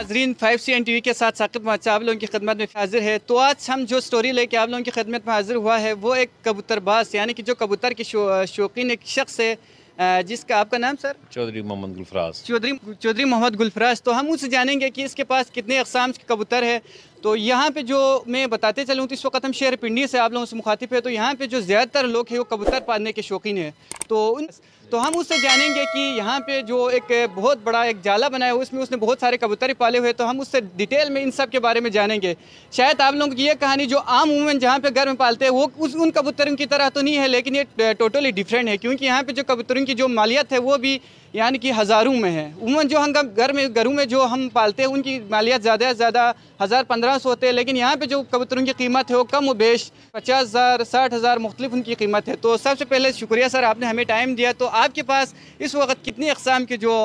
नाजरीन five C N T V के साथ साकिब माचा आप लोगों की खदमत में हाजिर है तो आज हम जो स्टोरी लेके आप लोगों की खदमत में हाजिर हुआ है वो एक कबूतरबाज यानी कि जो कबूतर के शौकीन एक शख्स है जिसका आपका नाम सर चौधरी मोहम्मद गुलफराज चौधरी चौधरी मोहम्मद गुलफराज तो हम उनसे जानेंगे कि इसके पास कितने अकसाम के कबूतर है तो यहाँ पे जो मैं बताते चलूँ तो इस वक्त हम शहर पिंडी से आप लोगों से मुखातिब है तो यहाँ पे जो ज़्यादातर लोग हैं वो कबूतर पालने के शौकीन हैं तो उन तो हम उससे जानेंगे कि यहाँ पे जो एक बहुत बड़ा एक जाला बनाया हुआ उसमें उसने बहुत सारे कबूतर पाले हुए तो हम उससे डिटेल में इन सब के बारे में जानेंगे शायद आप लोगों की ये कहानी जो आम उमूमन जहाँ पे घर में पालते हैं वो उस उन कबूतरों की तरह तो नहीं है लेकिन ये टोटली डिफरेंट है क्योंकि यहाँ पे जो कबूतरों की जो मालियत है वो भी यानी कि हज़ारों में है उमन जो हम घर में घरों में जो हम पालते हैं उनकी मालियत ज़्यादा से ज़्यादा हज़ार पंद्रह सौ होते हैं लेकिन यहाँ पे जो कबूतरों की कीमत है वो कम व बेश पचास हज़ार साठ हज़ार मुख्तलिफ उनकी कीमत है तो सबसे पहले शुक्रिया सर आपने हमें टाइम दिया तो आपके पास इस वक्त कितनी अकसाम के जो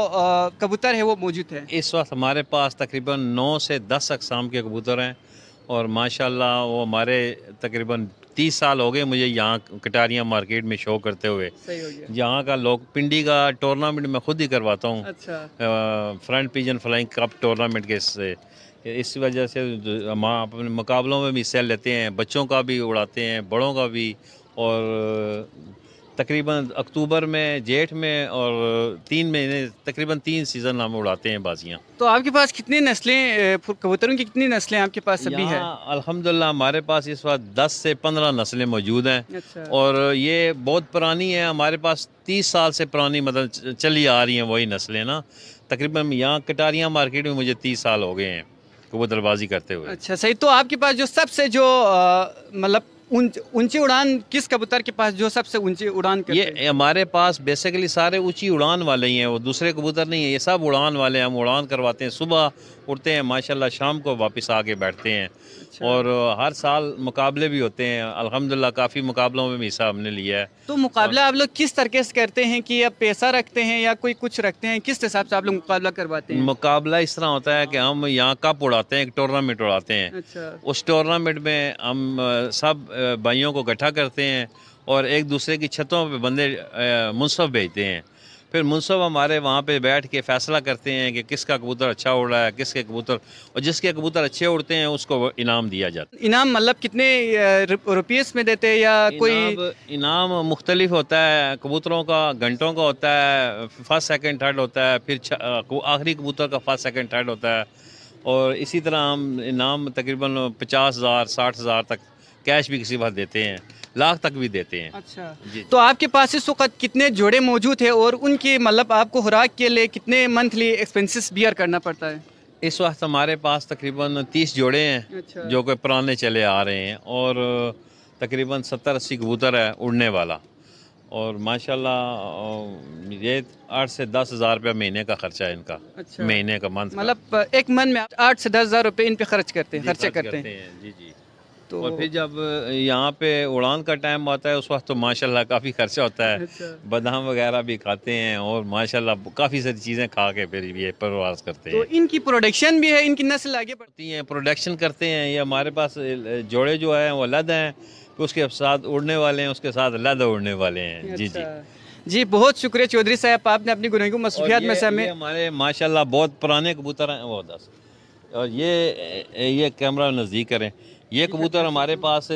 कबूतर है वो मौजूद है इस वक्त हमारे पास तकरीबन नौ से दस अकसाम के कबूतर हैं और माशाल्लाह वो हमारे तकरीबन तीस साल हो गए मुझे यहाँ कटारिया मार्केट में शो करते हुए यहाँ का लोग पिंडी का टूर्नामेंट मैं खुद ही करवाता हूँ अच्छा। Front pigeon flying cup tournament के से इस वजह से माँ अपने मुकाबलों में भी हिस्सा लेते हैं बच्चों का भी उड़ाते हैं बड़ों का भी और तकरीबन अक्टूबर में जेठ में और तीन महीने तकरीबन तीन सीज़न हम उड़ाते हैं बाजियाँ तो आपके पास कितनी नस्लें कबूतरों की कितनी नस्लें आपके पास अभी हैं अल्हम्दुलिल्लाह हमारे पास इस वक्त दस से पंद्रह नस्लें मौजूद हैं अच्छा। और ये बहुत पुरानी है हमारे पास तीस साल से पुरानी मतलब चली आ रही हैं वही नस्लें ना तकरीबन यहाँ कटारियाँ मार्केट में मुझे तीस साल हो गए हैं कबूतरबाजी करते हुए अच्छा सही तो आपके पास जो सबसे जो मतलब ऊंची उड़ान किस कबूतर के पास जो सबसे ऊंची उड़ान करते ये हमारे पास बेसिकली सारे ऊंची उड़ान वाले ही हैं वो दूसरे कबूतर नहीं है ये सब उड़ान वाले हम उड़ान करवाते हैं सुबह उड़ते हैं माशाल्लाह शाम को वापस आके बैठते हैं अच्छा। और हर साल मुकाबले भी होते हैं अल्हम्दुलिल्लाह काफ़ी मुकाबलों में भी हिस्सा हमने लिया है तो मुकाबला आप लोग किस तरीके से करते हैं कि आप पैसा रखते हैं या कोई कुछ रखते हैं किस हिसाब से आप लोग मुकाबला करवाते हैं मुकाबला इस तरह होता है कि हम यहाँ कप उड़ाते हैं एक टूर्नामेंट उड़ाते हैं अच्छा। उस टूर्नामेंट में हम सब भाइयों को इकट्ठा करते हैं और एक दूसरे की छतों पे बंदे मुनसब भेजते हैं फिर मुनसब हमारे वहाँ पे बैठ के फैसला करते हैं कि किसका कबूतर अच्छा उड़ रहा है किसके कबूतर और जिसके कबूतर अच्छे उड़ते हैं उसको इनाम दिया जाता है इनाम मतलब कितने रुपीस में देते हैं या कोई इनाम मुख्तलिफ होता है कबूतरों का घंटों का होता है फर्स्ट सेकेंड थर्ड होता है फिर आखिरी कबूतर का फर्स्ट सेकेंड थर्ड होता है और इसी तरह हम इनाम तकरीबन पचास हज़ार साठ हज़ार तक कैश भी किसी बात देते हैं लाख तक भी देते हैं अच्छा तो आपके पास इस वक्त कितने जोड़े मौजूद है और उनके मतलब आपको खुराक के लिए कितने मंथली एक्सपेंसेस बियर करना पड़ता है इस वक्त हमारे पास तकरीबन तीस जोड़े हैं अच्छा। जो कि पुराने चले आ रहे हैं और तकरीबन सत्तर अस्सी कबूतर है उड़ने वाला और माशाल्लाह ये आठ से दस हज़ार रुपया महीने का खर्चा है इनका अच्छा। महीने का मंथ मतलब एक मंथ में आठ से दस हज़ार रुपये इन पे खर्च करते हैं खर्चा करते, करते हैं जी जी तो और फिर जब यहाँ पे उड़ान का टाइम आता है उस वक्त तो माशाल्लाह काफ़ी खर्चा होता है अच्छा। बादाम वगैरह भी खाते हैं और माशाल्लाह काफ़ी सारी चीज़ें खा के फिर ये प्रवास करते तो हैं तो इनकी प्रोडक्शन भी है इनकी नस्ल आगे बढ़ती है प्रोडक्शन करते हैं ये हमारे पास जोड़े जो है वो अलग हैं तो उसके साथ उड़ने वाले हैं उसके साथ अलग उड़ने वाले हैं जी जी अच्छा। जी बहुत शुक्रिया चौधरी साहब आपने अपनी गुनगु मसूफियात में हमें हमारे माशाल्लाह बहुत पुराने कबूतर हैं वो दस और ये ये कैमरा नज़दीक करें ये कबूतर हमारे पास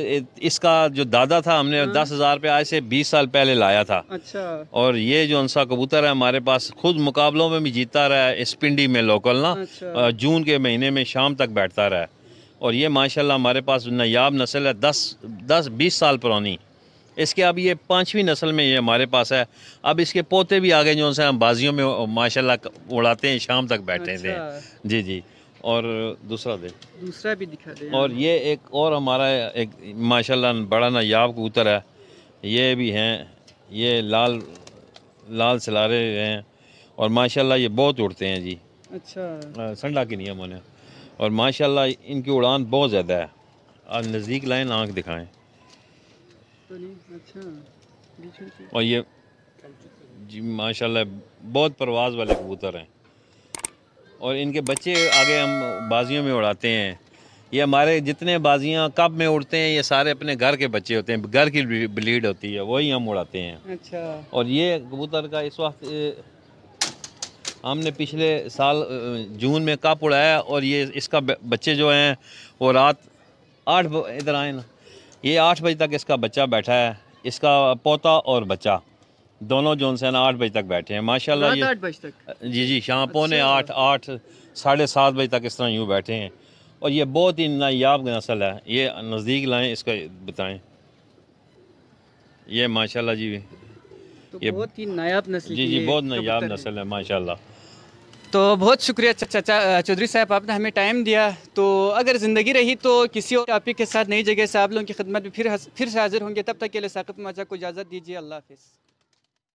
इसका जो दादा था हमने हाँ। दस हजार पे आज से बीस साल पहले लाया था अच्छा और ये जो अनसा कबूतर है हमारे पास खुद मुकाबलों में भी जीता रहा है इस पिंडी में लोकल ना अच्छा। जून के महीने में शाम तक बैठता रहा है और ये माशाल्लाह हमारे पास नयाब नस्ल है दस दस बीस साल पुरानी इसके अब ये पाँचवीं नस्ल में ये हमारे पास है अब इसके पोते भी आगे जो हम बाजियों में माशाल्लाह उड़ाते हैं शाम तक बैठे थे अच्छा। जी जी और दूसरा दे दूसरा भी दिखा दे और ये एक और हमारा एक माशाल्लाह बड़ा नायाब कबूतर है ये भी हैं ये लाल लाल सलारे हैं और माशाल्लाह ये बहुत उड़ते हैं जी अच्छा संडा के नियम ने और माशाल्लाह इनकी उड़ान बहुत ज़्यादा है आज नज़दीक लाइन आँख दिखाएं तो अच्छा और ये जी माशाल्लाह बहुत परवाज़ वाले कबूतर हैं और इनके बच्चे आगे हम बाजियों में उड़ाते हैं ये हमारे जितने बाजियाँ कब में उड़ते हैं ये सारे अपने घर के बच्चे होते हैं घर की ब्लीड होती है वही हम उड़ाते हैं अच्छा और ये कबूतर का इस वक्त हमने पिछले साल जून में कप उड़ाया और ये इसका बच्चे जो हैं वो रात आठ इधर आए ना ये आठ बजे तक इसका बच्चा बैठा है इसका पोता और बच्चा दोनों जोन से ना आठ बजे तक बैठे हैं माशाल्लाह ये आठ बजे तक जी जी शाम पौने अच्छा। आठ आठ साढ़े सात बजे तक इस तरह यूँ बैठे हैं और ये बहुत ही नायाब नस्ल है ये नज़दीक लाएं इसका बताएं ये माशाल्लाह जी तो ये बहुत ही नायाब नस्ल जी जी बहुत नायाब नस्ल है माशा तो बहुत शुक्रिया चाचा चौधरी साहब आपने हमें टाइम दिया तो अगर ज़िंदगी रही तो किसी और टॉपिक के साथ नई जगह से आप लोगों की खदमत में फिर फिर से हाजिर होंगे तब तक के लिए साकिब माचा को इजाज़त दीजिए अल्लाह हाफिज़